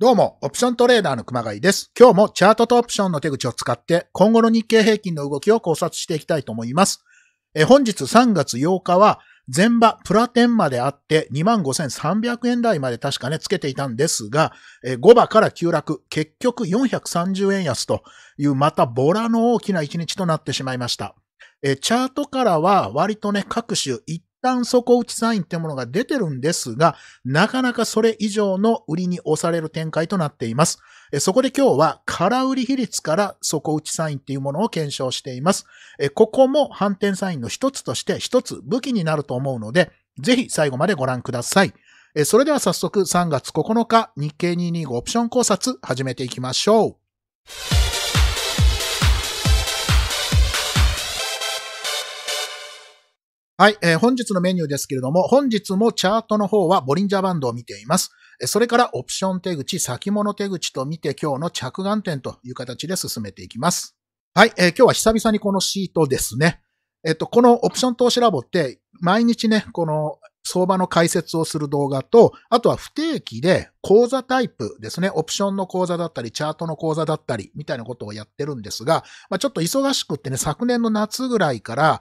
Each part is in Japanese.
どうも、オプショントレーダーの熊谷です。今日もチャートとオプションの手口を使って、今後の日経平均の動きを考察していきたいと思います。え本日3月8日は、前場プラテンまであって25,300円台まで確かね、つけていたんですが、え5場から急落、結局430円安という、またボラの大きな一日となってしまいました。えチャートからは割とね、各種一旦底打ちサインってものが出てるんですが、なかなかそれ以上の売りに押される展開となっています。そこで今日は空売り比率から底打ちサインっていうものを検証しています。ここも反転サインの一つとして一つ武器になると思うので、ぜひ最後までご覧ください。それでは早速3月9日日経225オプション考察始めていきましょう。はい、えー、本日のメニューですけれども、本日もチャートの方はボリンジャーバンドを見ています。それからオプション手口、先物手口と見て今日の着眼点という形で進めていきます。はい、えー、今日は久々にこのシートですね。えっと、このオプション投資ラボって毎日ね、この相場の解説をする動画と、あとは不定期で講座タイプですね。オプションの講座だったり、チャートの講座だったり、みたいなことをやってるんですが、まあ、ちょっと忙しくってね、昨年の夏ぐらいから、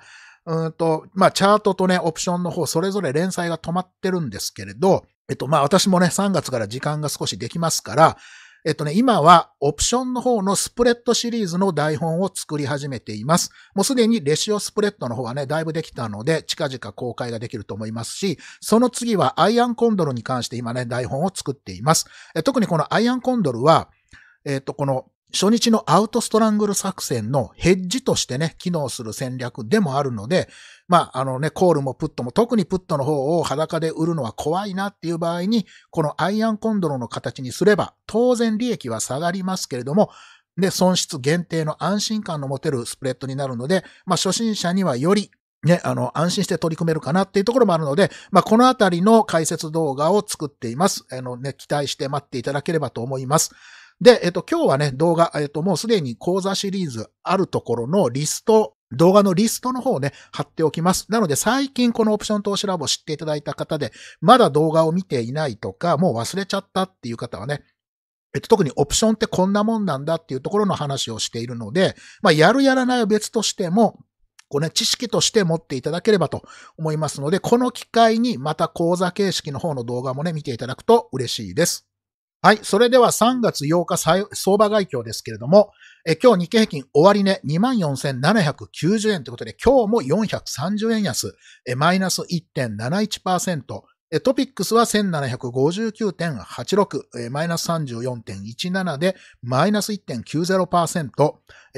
うんと、まあ、チャートとね、オプションの方、それぞれ連載が止まってるんですけれど、えっと、まあ、私もね、3月から時間が少しできますから、えっとね、今はオプションの方のスプレッドシリーズの台本を作り始めています。もうすでにレシオスプレッドの方はね、だいぶできたので、近々公開ができると思いますし、その次はアイアンコンドルに関して今ね、台本を作っています。え特にこのアイアンコンドルは、えっと、この初日のアウトストラングル作戦のヘッジとしてね、機能する戦略でもあるので、まあ、あのね、コールもプットも、特にプットの方を裸で売るのは怖いなっていう場合に、このアイアンコンドロの形にすれば、当然利益は下がりますけれども、で、損失限定の安心感の持てるスプレッドになるので、まあ、初心者にはよりね、あの、安心して取り組めるかなっていうところもあるので、まあ、このあたりの解説動画を作っています。あのね、期待して待っていただければと思います。で、えっと、今日はね、動画、えっと、もうすでに講座シリーズあるところのリスト、動画のリストの方をね、貼っておきます。なので、最近このオプション投資ラボを知っていただいた方で、まだ動画を見ていないとか、もう忘れちゃったっていう方はね、えっと、特にオプションってこんなもんなんだっていうところの話をしているので、まあ、やるやらないは別としても、こうね、知識として持っていただければと思いますので、この機会にまた講座形式の方の動画もね、見ていただくと嬉しいです。はい。それでは3月8日相場外況ですけれども、え今日日経平均終わ値、ね、24,790円ということで、今日も430円安、えマイナス1.71%、トピックスは1759.86、マイナス34.17で、マイナス1.90%、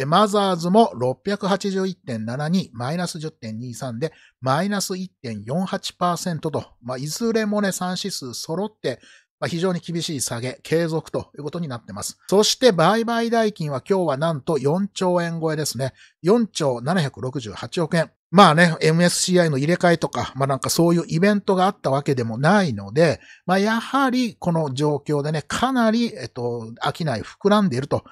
マザーズも681.72、マイナス10.23で、マイナス1.48%と、まあ、いずれもね、3指数揃って、まあ、非常に厳しい下げ、継続ということになってます。そして売買代金は今日はなんと4兆円超えですね。4兆768億円。まあね、MSCI の入れ替えとか、まあなんかそういうイベントがあったわけでもないので、まあやはりこの状況でね、かなり、えっと、ない膨らんでいると。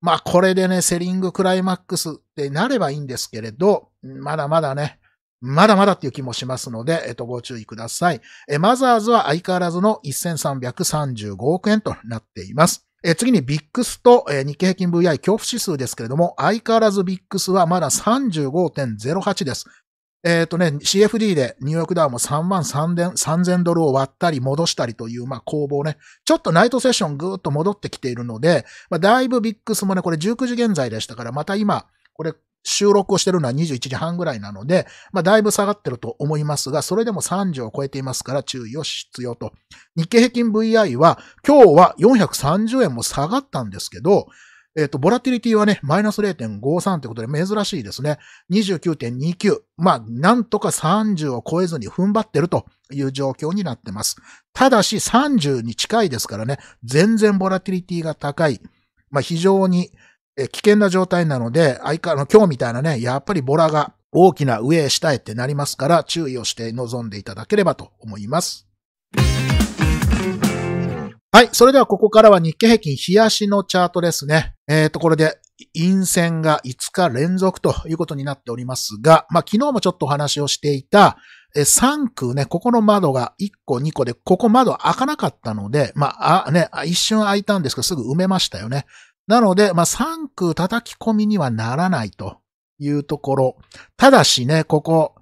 まあこれでね、セリングクライマックスってなればいいんですけれど、まだまだね、まだまだっていう気もしますので、えっと、ご注意ください。えマザーズは相変わらずの1335億円となっています。え次にビックスと、え日経平均 VI 恐怖指数ですけれども、相変わらずビックスはまだ35.08です。えっ、ー、とね、CFD でニューヨークダウンも3万3000ドルを割ったり戻したりという、まあ、攻防ね。ちょっとナイトセッションぐーっと戻ってきているので、まあ、だいぶビックスもね、これ19時現在でしたから、また今、これ収録をしてるのは21時半ぐらいなので、まあ、だいぶ下がってると思いますが、それでも30を超えていますから注意を必要と。日経平均 VI は、今日は430円も下がったんですけど、えっ、ー、と、ボラティリティはね、マイナス0.53ということで珍しいですね。29.29。まあ、なんとか30を超えずに踏ん張ってるという状況になってます。ただし30に近いですからね、全然ボラティリティが高い。まあ、非常に、え危険な状態なので、相変わらず今日みたいなね、やっぱりボラが大きな上へ下へってなりますから、注意をして臨んでいただければと思います。はい。それではここからは日経平均冷やしのチャートですね。えーと、これで陰線が5日連続ということになっておりますが、まあ、昨日もちょっとお話をしていた、え、3区ね、ここの窓が1個2個で、ここ窓開かなかったので、まあ、あね、一瞬開いたんですけど、すぐ埋めましたよね。なので、まあ、3区叩き込みにはならないというところ。ただしね、ここ、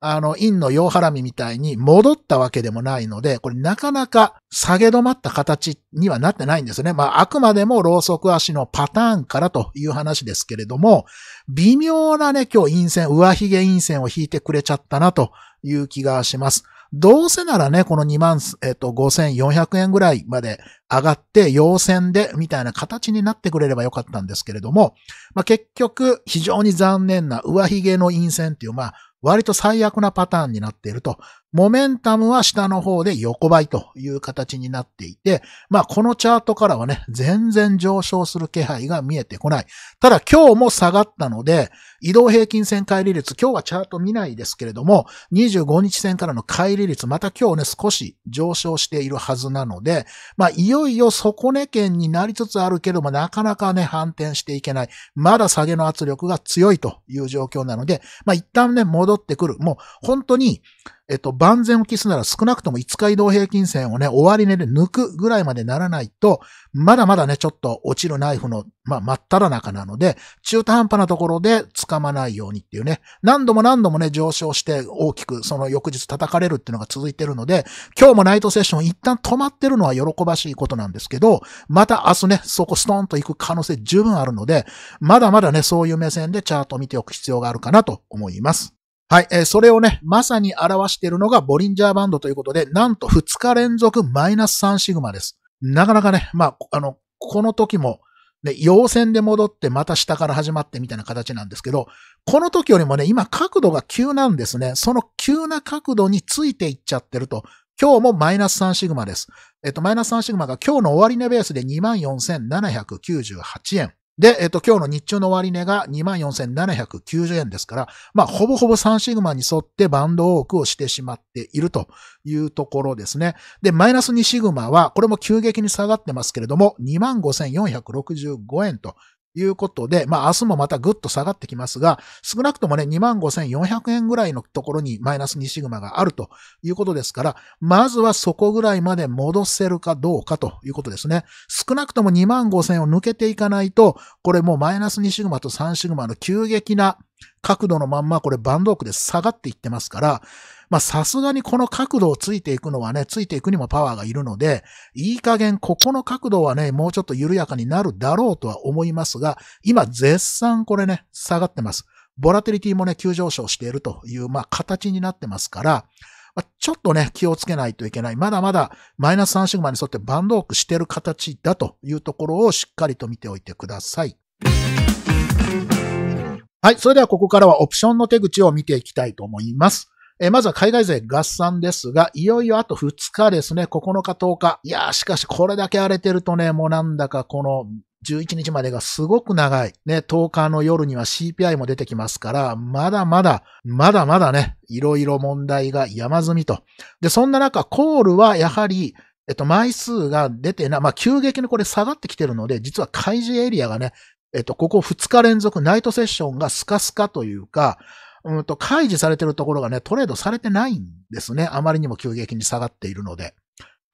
あの、陰の洋ハラミみたいに戻ったわけでもないので、これなかなか下げ止まった形にはなってないんですね。まあ、あくまでもローソク足のパターンからという話ですけれども、微妙なね、今日陰線、上髭陰線を引いてくれちゃったなという気がします。どうせならね、この2万、えっと、5400円ぐらいまで上がって、要線で、みたいな形になってくれればよかったんですけれども、まあ、結局、非常に残念な上髭の陰線っていう、まあ、割と最悪なパターンになっているとモメンタムは下の方で横ばいという形になっていて、まあこのチャートからはね、全然上昇する気配が見えてこない。ただ今日も下がったので、移動平均線乖離率、今日はチャート見ないですけれども、25日線からの乖離率、また今日ね、少し上昇しているはずなので、まあいよいよ底根圏になりつつあるけども、なかなかね、反転していけない。まだ下げの圧力が強いという状況なので、まあ一旦ね、戻ってくる。もう本当に、えっと、万全を期すなら少なくとも5日移動平均線をね、終値で抜くぐらいまでならないと、まだまだね、ちょっと落ちるナイフの、まあ、真っ只中なので、中途半端なところで掴まないようにっていうね、何度も何度もね、上昇して大きく、その翌日叩かれるっていうのが続いてるので、今日もナイトセッション一旦止まってるのは喜ばしいことなんですけど、また明日ね、そこストーンと行く可能性十分あるので、まだまだね、そういう目線でチャートを見ておく必要があるかなと思います。はい、えー、それをね、まさに表しているのがボリンジャーバンドということで、なんと2日連続マイナス3シグマです。なかなかね、まあ、あの、この時も、ね、陽線で戻ってまた下から始まってみたいな形なんですけど、この時よりもね、今角度が急なんですね。その急な角度についていっちゃってると。今日もマイナス3シグマです。えっと、マイナス3シグマが今日の終値ベースで24,798円。で、えっと、今日の日中の終値が24,790円ですから、まあ、ほぼほぼ3シグマに沿ってバンド多くをしてしまっているというところですね。で、マイナス2シグマは、これも急激に下がってますけれども、25,465円ということで、まあ明日もまたぐっと下がってきますが、少なくともね、25,400円ぐらいのところにマイナス2シグマがあるということですから、まずはそこぐらいまで戻せるかどうかということですね。少なくとも25,000を抜けていかないと、これもうマイナス2シグマと3シグマの急激な角度のまんま、これバンドークで下がっていってますから、まあさすがにこの角度をついていくのはね、ついていくにもパワーがいるので、いい加減ここの角度はね、もうちょっと緩やかになるだろうとは思いますが、今絶賛これね、下がってます。ボラテリティもね、急上昇しているという、まあ形になってますから、まちょっとね、気をつけないといけない。まだまだマイナス3シグマに沿ってバンドークしてる形だというところをしっかりと見ておいてください。はい。それではここからはオプションの手口を見ていきたいと思います。えまずは海外勢合算ですが、いよいよあと2日ですね、9日10日。いやー、しかしこれだけ荒れてるとね、もうなんだかこの、11日までがすごく長い。ね、10日の夜には CPI も出てきますから、まだまだ、まだまだね、いろいろ問題が山積みと。で、そんな中、コールはやはり、えっと、枚数が出てな、まあ、急激にこれ下がってきてるので、実は開示エリアがね、えっと、ここ2日連続ナイトセッションがスカスカというか、うんと、開示されてるところがね、トレードされてないんですね。あまりにも急激に下がっているので。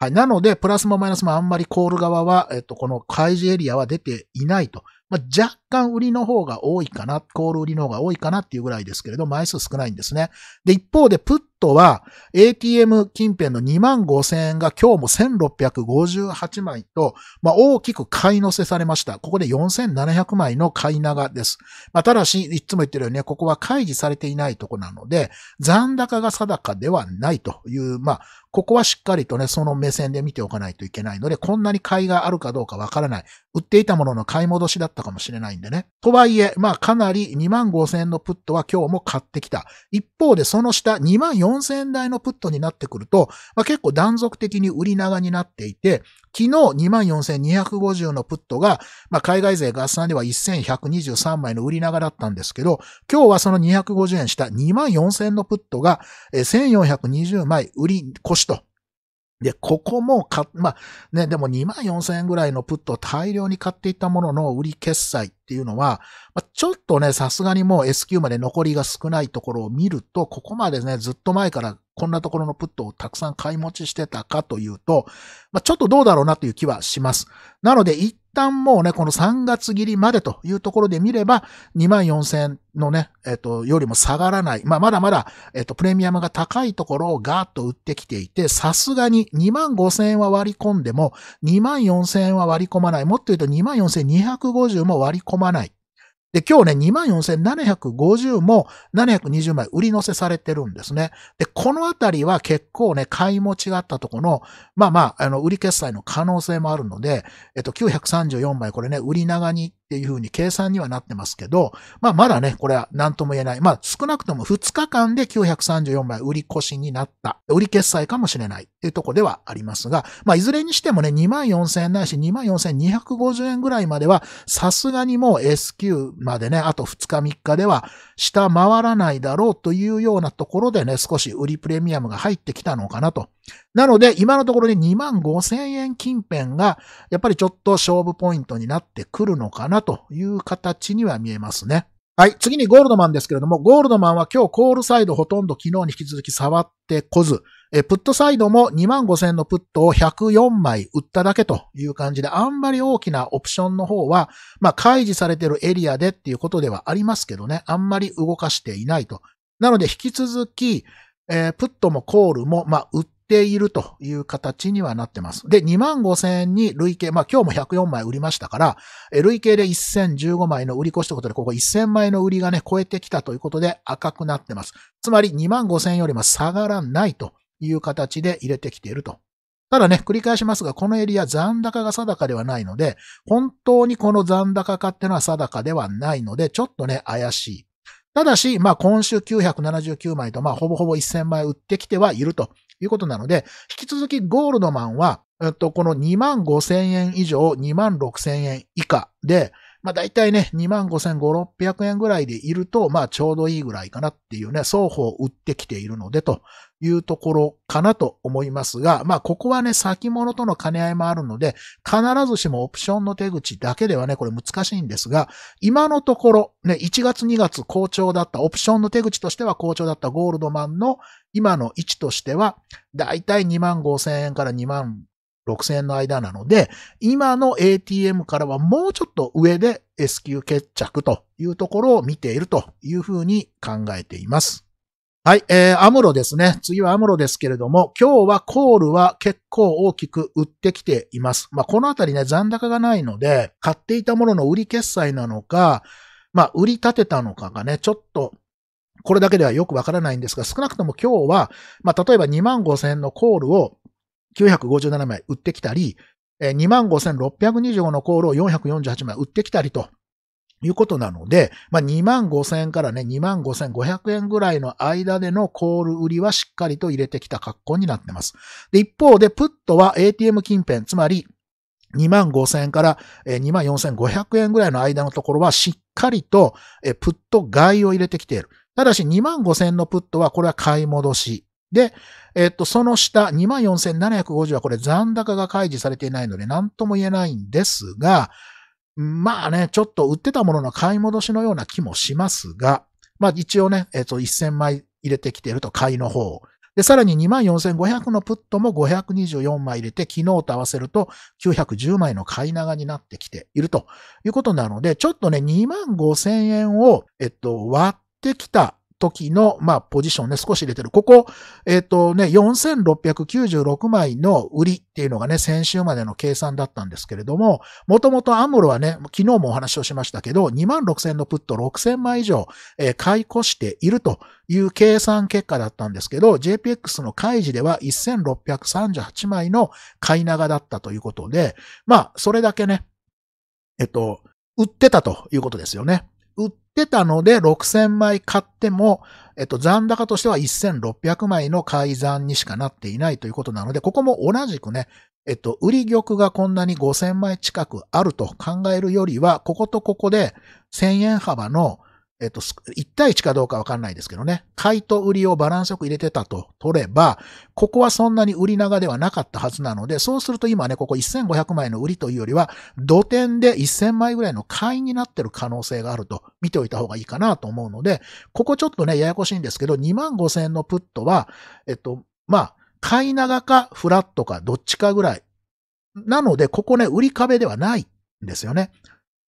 はい。なので、プラスもマイナスもあんまりコール側は、えっと、この開示エリアは出ていないと。まあ、若干売りの方が多いかな、コール売りの方が多いかなっていうぐらいですけれど、枚数少ないんですね。で、一方で、プットは ATM 近辺の2万5 0円が今日も1658枚と、まあ、大きく買い乗せされました。ここで4700枚の買い長です。まあ、ただし、いつも言ってるようにね、ここは開示されていないとこなので、残高が定かではないという、まあ、ここはしっかりとね、その目線で見ておかないといけないので、こんなに買いがあるかどうかわからない。売っていたものの買い戻しだったかもしれないんでね。とはいえ、まあかなり2万5 0円のプットは今日も買ってきた。一方でその下2万4000円台のプットになってくると、まあ、結構断続的に売り長になっていて、昨日24,250のプットが、まあ、海外勢合算では1123枚の売り長だったんですけど、今日はその250円した24,000のプットが、1420枚売り越しとで、ここもか、まあ、ね、でも2万4千円ぐらいのプットを大量に買っていったものの売り決済っていうのは、まあ、ちょっとね、さすがにもう S q まで残りが少ないところを見ると、ここまでね、ずっと前からこんなところのプットをたくさん買い持ちしてたかというと、まあ、ちょっとどうだろうなという気はします。なので、一旦もうね、この3月切りまでというところで見れば、2万4000のね、えっ、と、よりも下がらない。まあ、まだまだ、えっ、と、プレミアムが高いところをガーッと売ってきていて、さすがに2万5000円は割り込んでも、2万4000円は割り込まない。もっと言うと2万4250も割り込まない。で、今日ね、24,750も720枚売り乗せされてるんですね。で、このあたりは結構ね、買い持ちがあったとこの、まあまあ、あの、売り決済の可能性もあるので、えっと、934枚これね、売り長にっていうふうに計算にはなってますけど、まあまだね、これは何とも言えない。まあ少なくとも2日間で934枚売り越しになった。売り決済かもしれないっていうとこではありますが、まあいずれにしてもね、24,000円ないし24,250円ぐらいまでは、さすがにもう S q までね、あと2日3日では、下回らないだろうというようなところでね、少し売りプレミアムが入ってきたのかなと。なので、今のところで2万5千円近辺が、やっぱりちょっと勝負ポイントになってくるのかなという形には見えますね。はい。次にゴールドマンですけれども、ゴールドマンは今日コールサイドほとんど昨日に引き続き触ってこず、えプットサイドも2万5000のプットを104枚売っただけという感じで、あんまり大きなオプションの方は、まあ、開示されてるエリアでっていうことではありますけどね、あんまり動かしていないと。なので、引き続き、えー、プットもコールも、まあ、売っているという形にはなってます。で、2万5000に累計、まあ、今日も104枚売りましたから、え累計で1015枚の売り越しということで、ここ1000枚の売りがね、超えてきたということで赤くなってます。つまり2万5000よりも下がらないという形で入れてきていると。ただね、繰り返しますが、このエリア残高が定かではないので、本当にこの残高かっていうのは定かではないので、ちょっとね、怪しい。ただし、まあ今週979枚と、まあほぼほぼ1000枚売ってきてはいるということなので、引き続きゴールドマンは、えっと、この2万5000円以上、2万6000円以下で、まあ大体ね、2万5500円ぐらいでいると、まあちょうどいいぐらいかなっていうね、双方売ってきているのでというところかなと思いますが、まあ、ここはね、先物との兼ね合いもあるので、必ずしもオプションの手口だけではね、これ難しいんですが、今のところ、ね、1月2月好調だった、オプションの手口としては好調だったゴールドマンの今の位置としては、だいたい2万5千円から2万6000円の間なので、今の ATM からはもうちょっと上で S q 決着というところを見ているというふうに考えています。はい、えー、アムロですね。次はアムロですけれども、今日はコールは結構大きく売ってきています。まあ、このあたりね、残高がないので、買っていたものの売り決済なのか、まあ、売り立てたのかがね、ちょっと、これだけではよくわからないんですが、少なくとも今日は、まあ、例えば2万5千のコールを957枚売ってきたり、25,625のコールを448枚売ってきたりということなので、まあ、2万5 0円からね、2万5 500円ぐらいの間でのコール売りはしっかりと入れてきた格好になってます。で、一方で、プットは ATM 近辺、つまり、2万5 0円から2万4500円ぐらいの間のところはしっかりとプット買いを入れてきている。ただし2万5 0円のプットはこれは買い戻し。で、えっと、その下24,750はこれ残高が開示されていないので何とも言えないんですが、まあね、ちょっと売ってたものの買い戻しのような気もしますが、まあ一応ね、えっ、と、1000枚入れてきていると買いの方。で、さらに24,500のプットも524枚入れて、昨日と合わせると910枚の買い長になってきているということなので、ちょっとね、25,000円を、えっと、割ってきた時の、まあ、ポジションね、少し入れてる。ここ、えっ、ー、とね、4696枚の売りっていうのがね、先週までの計算だったんですけれども、もともとアムロはね、昨日もお話をしましたけど、26000のプット6000枚以上、えー、買い越しているという計算結果だったんですけど、JPX の開示では1638枚の買い長だったということで、まあ、それだけね、えっと、売ってたということですよね。てたので、6000枚買っても、えっと、残高としては1600枚の改ざんにしかなっていないということなので、ここも同じくね、えっと、売り玉がこんなに5000枚近くあると考えるよりは、こことここで1000円幅のえっと、1対1かどうかわかんないですけどね、買いと売りをバランスよく入れてたと取れば、ここはそんなに売り長ではなかったはずなので、そうすると今ね、ここ1500枚の売りというよりは、土点で1000枚ぐらいの買いになってる可能性があると見ておいた方がいいかなと思うので、ここちょっとね、ややこしいんですけど、2万5000円のプットは、えっと、まあ、買い長かフラットかどっちかぐらい。なので、ここね、売り壁ではないんですよね。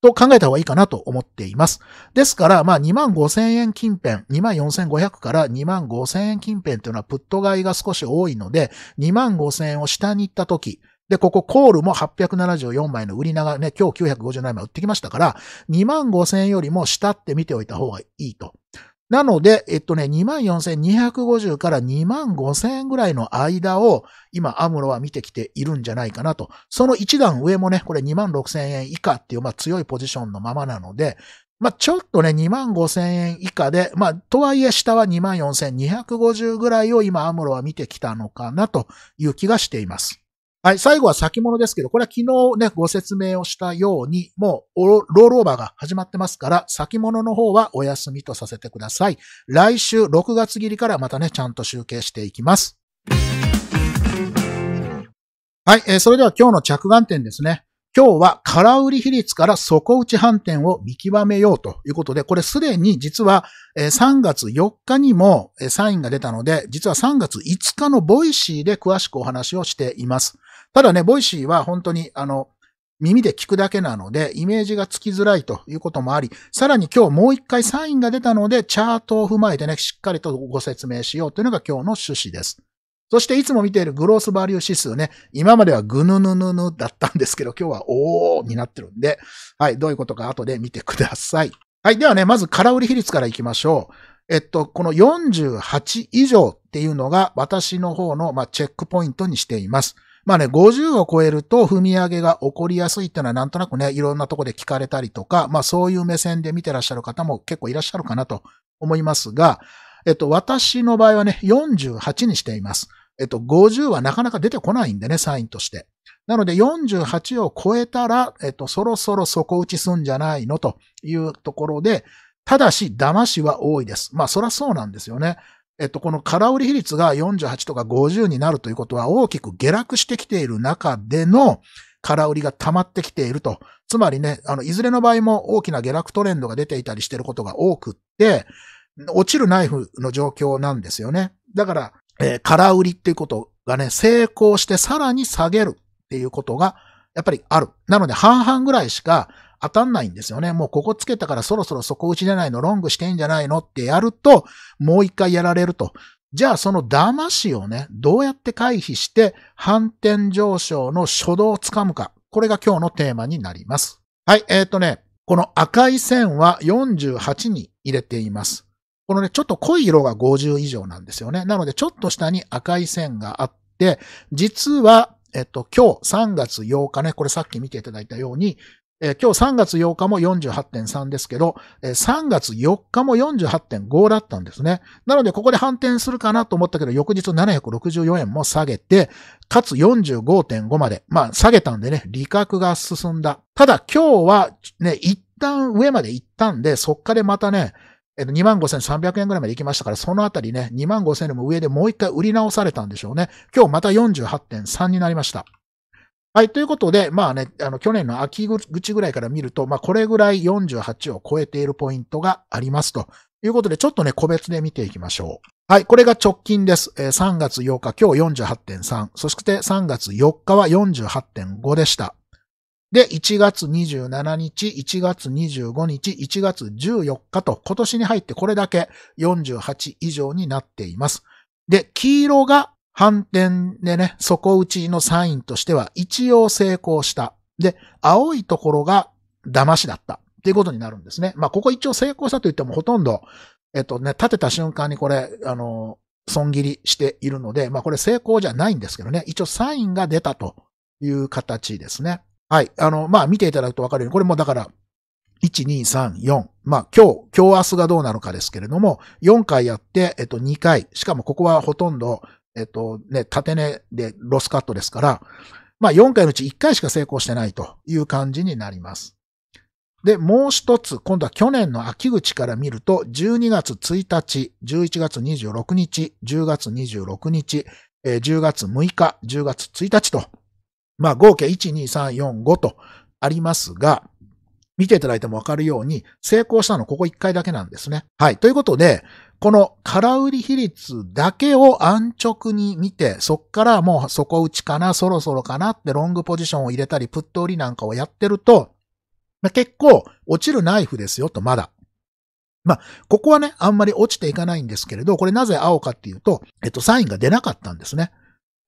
と考えた方がいいかなと思っています。ですから、まあ2万5千円近辺、2万4500から2万5千円近辺というのはプット買いが少し多いので、2万5千円を下に行った時、で、ここコールも874枚の売り長がね、今日957枚売ってきましたから、2万5千円よりも下って見ておいた方がいいと。なので、えっとね、24,250から25,000円ぐらいの間を、今、アムロは見てきているんじゃないかなと。その一段上もね、これ26,000円以下っていう、まあ強いポジションのままなので、まあちょっとね、25,000円以下で、まあ、とはいえ下は24,250ぐらいを今、アムロは見てきたのかなという気がしています。はい、最後は先物ですけど、これは昨日ね、ご説明をしたように、もうロールオーバーが始まってますから、先物の方はお休みとさせてください。来週6月切りからまたね、ちゃんと集計していきます。はい、えー、それでは今日の着眼点ですね。今日は空売り比率から底打ち反転を見極めようということで、これすでに実は3月4日にもサインが出たので、実は3月5日のボイシーで詳しくお話をしています。ただね、ボイシーは本当にあの、耳で聞くだけなので、イメージがつきづらいということもあり、さらに今日もう一回サインが出たので、チャートを踏まえてね、しっかりとご説明しようというのが今日の趣旨です。そしていつも見ているグロースバリュー指数ね、今まではぐぬぬぬヌだったんですけど、今日はおーになってるんで、はい、どういうことか後で見てください。はい、ではね、まず空売り比率からいきましょう。えっと、この48以上っていうのが私の方の、まあ、チェックポイントにしています。まあね、50を超えると踏み上げが起こりやすいっていうのはなんとなくね、いろんなとこで聞かれたりとか、まあそういう目線で見てらっしゃる方も結構いらっしゃるかなと思いますが、えっと、私の場合はね、48にしています。えっと、50はなかなか出てこないんでね、サインとして。なので48を超えたら、えっと、そろそろ底打ちすんじゃないのというところで、ただし、騙しは多いです。まあ、そらそうなんですよね。えっと、この空売り比率が48とか50になるということは大きく下落してきている中での空売りが溜まってきていると。つまりね、あの、いずれの場合も大きな下落トレンドが出ていたりしていることが多くって、落ちるナイフの状況なんですよね。だから、えー、空売りっていうことがね、成功してさらに下げるっていうことが、やっぱりある。なので、半々ぐらいしか当たんないんですよね。もうここつけたからそろそろ底打ちじゃないの、ロングしてんじゃないのってやると、もう一回やられると。じゃあその騙しをね、どうやって回避して反転上昇の初動をつかむか。これが今日のテーマになります。はい、えっ、ー、とね、この赤い線は48に入れています。このね、ちょっと濃い色が50以上なんですよね。なので、ちょっと下に赤い線があって、実は、えっと、今日3月8日ね、これさっき見ていただいたように、えー、今日3月8日も48.3ですけど、えー、3月4日も48.5だったんですね。なので、ここで反転するかなと思ったけど、翌日764円も下げて、かつ45.5まで、まあ、下げたんでね、利確が進んだ。ただ、今日はね、一旦上まで行ったんで、そっからまたね、えっと、25,300円ぐらいまで行きましたから、そのあたりね、2 5千0 0も上でもう一回売り直されたんでしょうね。今日また48.3になりました。はい、ということで、まあね、あの、去年の秋口ぐらいから見ると、まあ、これぐらい48を超えているポイントがありますと。いうことで、ちょっとね、個別で見ていきましょう。はい、これが直近です。えー、3月8日、今日48.3。そして3月4日は48.5でした。で、1月27日、1月25日、1月14日と今年に入ってこれだけ48以上になっています。で、黄色が反転でね、底打ちのサインとしては一応成功した。で、青いところが騙しだったっていうことになるんですね。まあ、ここ一応成功したと言ってもほとんど、えっとね、立てた瞬間にこれ、あの、損切りしているので、まあ、これ成功じゃないんですけどね、一応サインが出たという形ですね。はい。あの、まあ、見ていただくとわかるように、これもだから、1、2、3、4。まあ、今日、今日明日がどうなのかですけれども、4回やって、えっと、2回。しかもここはほとんど、えっと、ね、縦根でロスカットですから、まあ、4回のうち1回しか成功してないという感じになります。で、もう一つ、今度は去年の秋口から見ると、12月1日、11月26日、10月26日、10月6日、10月1日と、まあ、合計12345とありますが、見ていただいてもわかるように、成功したのここ1回だけなんですね。はい。ということで、この空売り比率だけを安直に見て、そっからもう底打ちかな、そろそろかなってロングポジションを入れたり、プット売りなんかをやってると、まあ、結構落ちるナイフですよと、まだ。まあ、ここはね、あんまり落ちていかないんですけれど、これなぜ青かっていうと、えっと、サインが出なかったんですね。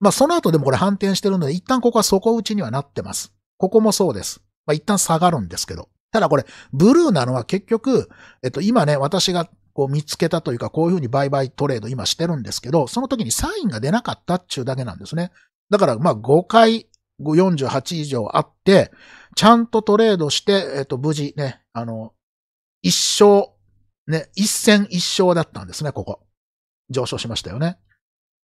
まあその後でもこれ反転してるので、一旦ここは底打ちにはなってます。ここもそうです。まあ一旦下がるんですけど。ただこれ、ブルーなのは結局、えっと今ね、私がこう見つけたというか、こういうふうに売買トレード今してるんですけど、その時にサインが出なかったっちゅうだけなんですね。だからまあ5回48以上あって、ちゃんとトレードして、えっと無事ね、あの、一勝、ね、一戦一勝だったんですね、ここ。上昇しましたよね。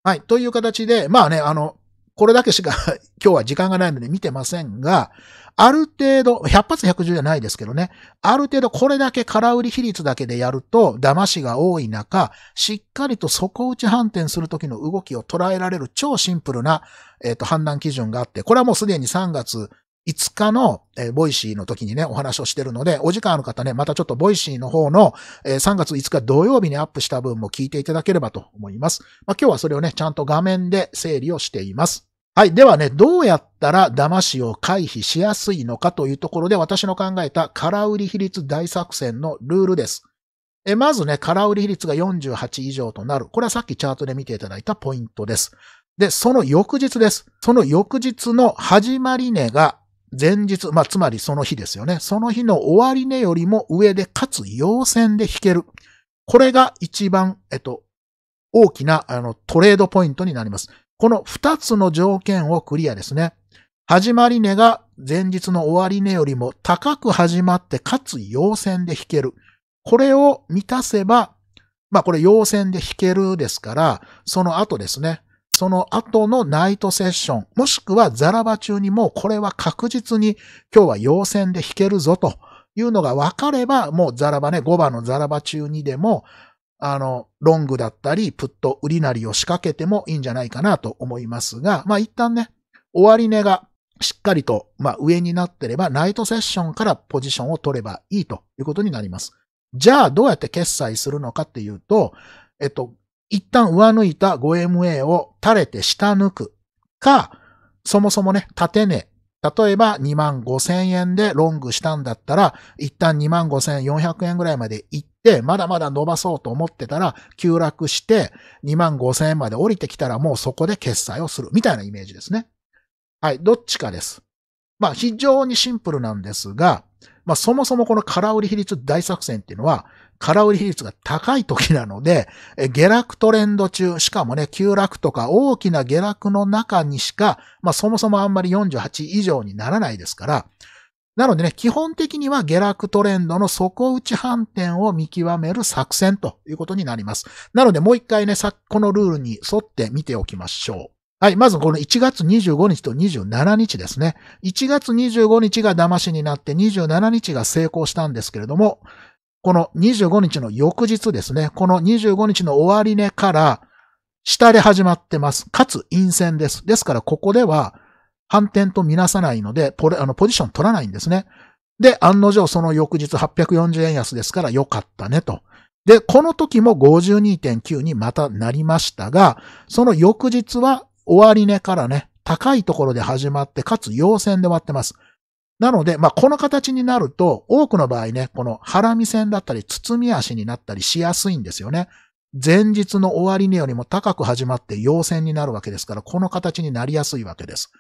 はい。という形で、まあね、あの、これだけしか 今日は時間がないので見てませんが、ある程度、100発110じゃないですけどね、ある程度これだけ空売り比率だけでやると、騙しが多い中、しっかりと底打ち反転するときの動きを捉えられる超シンプルな、えっ、ー、と、判断基準があって、これはもうすでに3月5日の、えー、ボイシーの時にね、お話をしてるので、お時間ある方ね、またちょっとボイシーの方の、えー、3月5日土曜日にアップした分も聞いていただければと思います。まあ、今日はそれをね、ちゃんと画面で整理をしています。はい。ではね、どうやったら騙しを回避しやすいのかというところで私の考えた空売り比率大作戦のルールです。えまずね、空売り比率が48以上となる。これはさっきチャートで見ていただいたポイントです。で、その翌日です。その翌日の始まり値が前日、まあ、つまりその日ですよね。その日の終値よりも上で、かつ陽線で引ける。これが一番、えっと、大きな、あの、トレードポイントになります。この二つの条件をクリアですね。始まり値が前日の終値よりも高く始まって、かつ陽線で引ける。これを満たせば、まあこれ陽線で引けるですから、その後ですね、その後のナイトセッション、もしくはザラバ中にもこれは確実に今日は陽線で弾けるぞというのが分かれば、もうザラバね、5番のザラバ中にでも、あの、ロングだったり、プット、売りなりを仕掛けてもいいんじゃないかなと思いますが、まあ一旦ね、終値がしっかりと、まあ上になってれば、ナイトセッションからポジションを取ればいいということになります。じゃあどうやって決済するのかっていうと、えっと、一旦上抜いた 5MA を垂れて下抜くか、そもそもね、縦値。例えば2万5千円でロングしたんだったら、一旦2万5千400円ぐらいまで行って、まだまだ伸ばそうと思ってたら、急落して、2万5千円まで降りてきたらもうそこで決済をする。みたいなイメージですね。はい、どっちかです。まあ非常にシンプルなんですが、まあそもそもこの空売り比率大作戦っていうのは、空売り比率が高い時なので、下落トレンド中、しかもね、急落とか大きな下落の中にしか、まあそもそもあんまり48以上にならないですから、なのでね、基本的には下落トレンドの底打ち反転を見極める作戦ということになります。なのでもう一回ね、さこのルールに沿って見ておきましょう。はい。まずこの1月25日と27日ですね。1月25日が騙しになって27日が成功したんですけれども、この25日の翌日ですね、この25日の終値から下で始まってます。かつ陰線です。ですからここでは反転とみなさないので、ポあのポジション取らないんですね。で、案の定その翌日840円安ですから良かったねと。で、この時も52.9にまたなりましたが、その翌日は終値からね、高いところで始まって、かつ陽線で割ってます。なので、まあ、この形になると、多くの場合ね、この腹見線だったり、包み足になったりしやすいんですよね。前日の終値よりも高く始まって陽線になるわけですから、この形になりやすいわけです。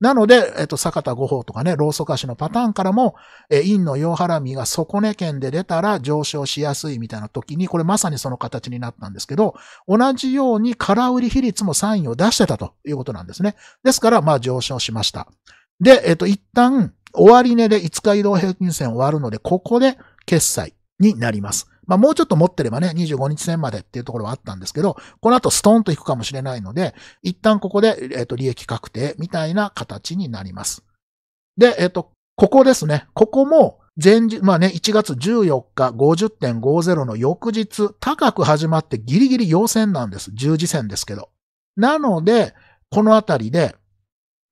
なので、えっと、坂田五法とかね、ローソカシのパターンからも、え、陰の陽ハラミが底根県で出たら上昇しやすいみたいな時に、これまさにその形になったんですけど、同じように空売り比率もサインを出してたということなんですね。ですから、まあ上昇しました。で、えっと、一旦、終わり値で5日移動平均線終わるので、ここで決済になります。まあもうちょっと持ってればね、25日線までっていうところはあったんですけど、この後ストンと引くかもしれないので、一旦ここで、えっ、と、利益確定みたいな形になります。で、えっ、と、ここですね。ここも、前日、まあね、1月14日50.50の翌日、高く始まってギリギリ陽線なんです。十字線ですけど。なので、このあたりで、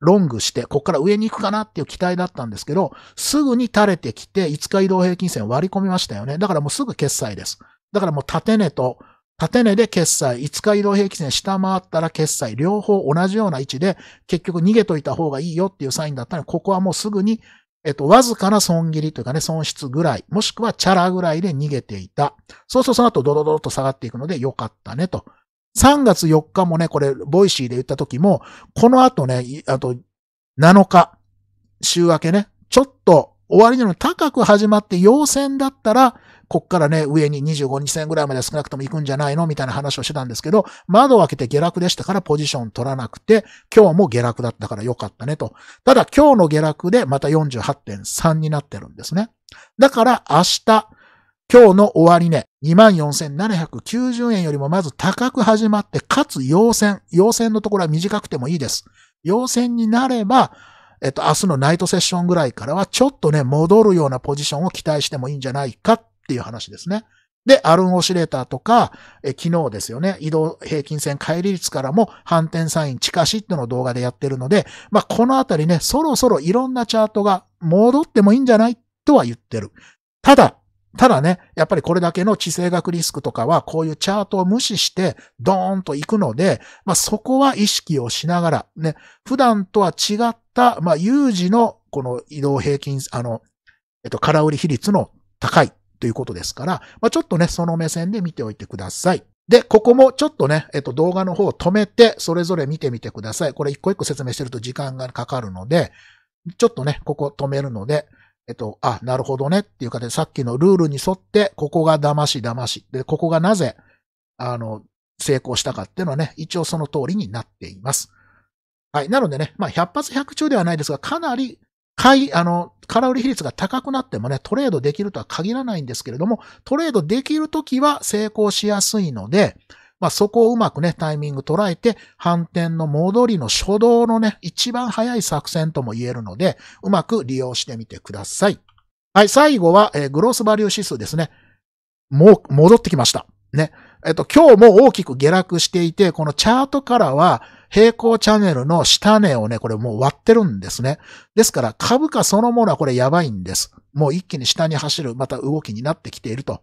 ロングして、こっから上に行くかなっていう期待だったんですけど、すぐに垂れてきて、5日移動平均線割り込みましたよね。だからもうすぐ決済です。だからもう縦値と、縦値で決済、5日移動平均線下回ったら決済、両方同じような位置で、結局逃げといた方がいいよっていうサインだったので、ここはもうすぐに、えっと、わずかな損切りというかね、損失ぐらい、もしくはチャラぐらいで逃げていた。そうするとその後ドドドと下がっていくのでよかったねと3月4日もね、これ、ボイシーで言った時も、この後ね、あと7日、週明けね、ちょっと終わりなの高く始まって陽線だったら、こっからね、上に25日線ぐらいまで少なくとも行くんじゃないのみたいな話をしてたんですけど、窓を開けて下落でしたからポジション取らなくて、今日も下落だったから良かったねと。ただ今日の下落でまた48.3になってるんですね。だから明日、今日の終値、24,790円よりもまず高く始まって、かつ陽線。陽線のところは短くてもいいです。陽線になれば、えっと、明日のナイトセッションぐらいからは、ちょっとね、戻るようなポジションを期待してもいいんじゃないかっていう話ですね。で、アルンオシレーターとか、え昨日ですよね、移動平均線帰り率からも反転サイン近しっての動画でやってるので、まあ、このあたりね、そろそろいろんなチャートが戻ってもいいんじゃないとは言ってる。ただ、ただね、やっぱりこれだけの地政学リスクとかは、こういうチャートを無視して、ドーンと行くので、まあそこは意識をしながら、ね、普段とは違った、まあ有事の、この移動平均、あの、えっと、空売り比率の高いということですから、まあちょっとね、その目線で見ておいてください。で、ここもちょっとね、えっと、動画の方を止めて、それぞれ見てみてください。これ一個一個説明してると時間がかかるので、ちょっとね、ここ止めるので、えっと、あ、なるほどねっていうかで、さっきのルールに沿って、ここが騙し騙し。で、ここがなぜ、あの、成功したかっていうのはね、一応その通りになっています。はい。なのでね、まあ、100発100中ではないですが、かなり、買い、あの、空売り比率が高くなってもね、トレードできるとは限らないんですけれども、トレードできるときは成功しやすいので、まあ、そこをうまくね、タイミング捉えて、反転の戻りの初動のね、一番早い作戦とも言えるので、うまく利用してみてください。はい、最後は、えー、グロースバリュー指数ですね。もう、戻ってきました。ね。えっと、今日も大きく下落していて、このチャートからは、平行チャンネルの下値をね、これもう割ってるんですね。ですから、株価そのものはこれやばいんです。もう一気に下に走る、また動きになってきていると。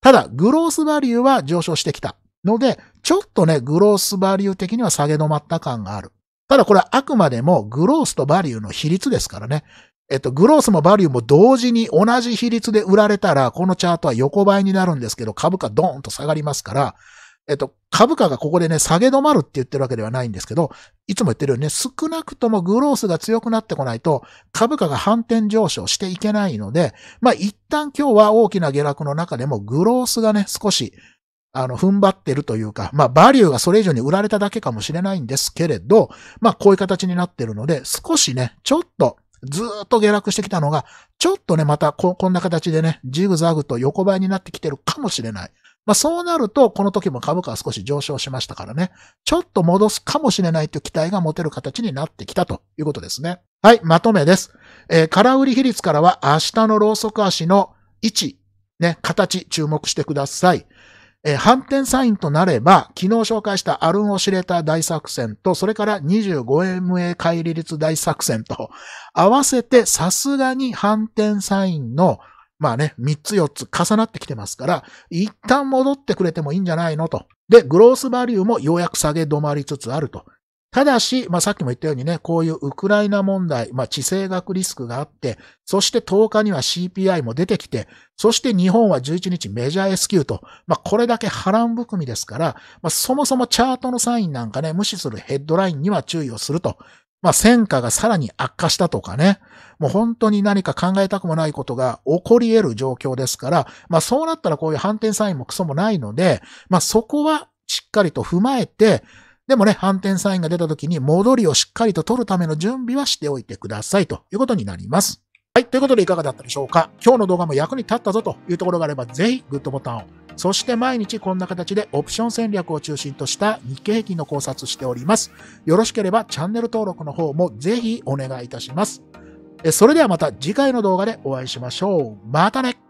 ただ、グロースバリューは上昇してきた。ので、ちょっとね、グロースバリュー的には下げ止まった感がある。ただこれはあくまでもグロースとバリューの比率ですからね。えっと、グロースもバリューも同時に同じ比率で売られたら、このチャートは横ばいになるんですけど、株価ドーンと下がりますから、えっと、株価がここでね、下げ止まるって言ってるわけではないんですけど、いつも言ってるようにね、少なくともグロースが強くなってこないと、株価が反転上昇していけないので、まあ、一旦今日は大きな下落の中でもグロースがね、少しあの、踏ん張ってるというか、まあ、バリューがそれ以上に売られただけかもしれないんですけれど、まあ、こういう形になってるので、少しね、ちょっと、ずっと下落してきたのが、ちょっとね、またこ、こんな形でね、ジグザグと横ばいになってきてるかもしれない。まあ、そうなると、この時も株価は少し上昇しましたからね、ちょっと戻すかもしれないという期待が持てる形になってきたということですね。はい、まとめです。えー、空売り比率からは明日のローソク足の位置、ね、形注目してください。えー、反転サインとなれば、昨日紹介したアルン・オシレター大作戦と、それから 25MA 乖離率大作戦と、合わせてさすがに反転サインの、まあね、3つ4つ重なってきてますから、一旦戻ってくれてもいいんじゃないのと。で、グロースバリューもようやく下げ止まりつつあるとただし、まあ、さっきも言ったようにね、こういうウクライナ問題、まあ、地政学リスクがあって、そして10日には CPI も出てきて、そして日本は11日メジャー S q と、まあ、これだけ波乱含みですから、まあ、そもそもチャートのサインなんかね、無視するヘッドラインには注意をすると。まあ、戦火がさらに悪化したとかね、もう本当に何か考えたくもないことが起こり得る状況ですから、まあ、そうなったらこういう反転サインもクソもないので、まあ、そこはしっかりと踏まえて、でもね、反転サインが出た時に戻りをしっかりと取るための準備はしておいてくださいということになります。はい、ということでいかがだったでしょうか今日の動画も役に立ったぞというところがあれば、ぜひグッドボタンを。そして毎日こんな形でオプション戦略を中心とした日経平均の考察しております。よろしければチャンネル登録の方もぜひお願いいたします。それではまた次回の動画でお会いしましょう。またね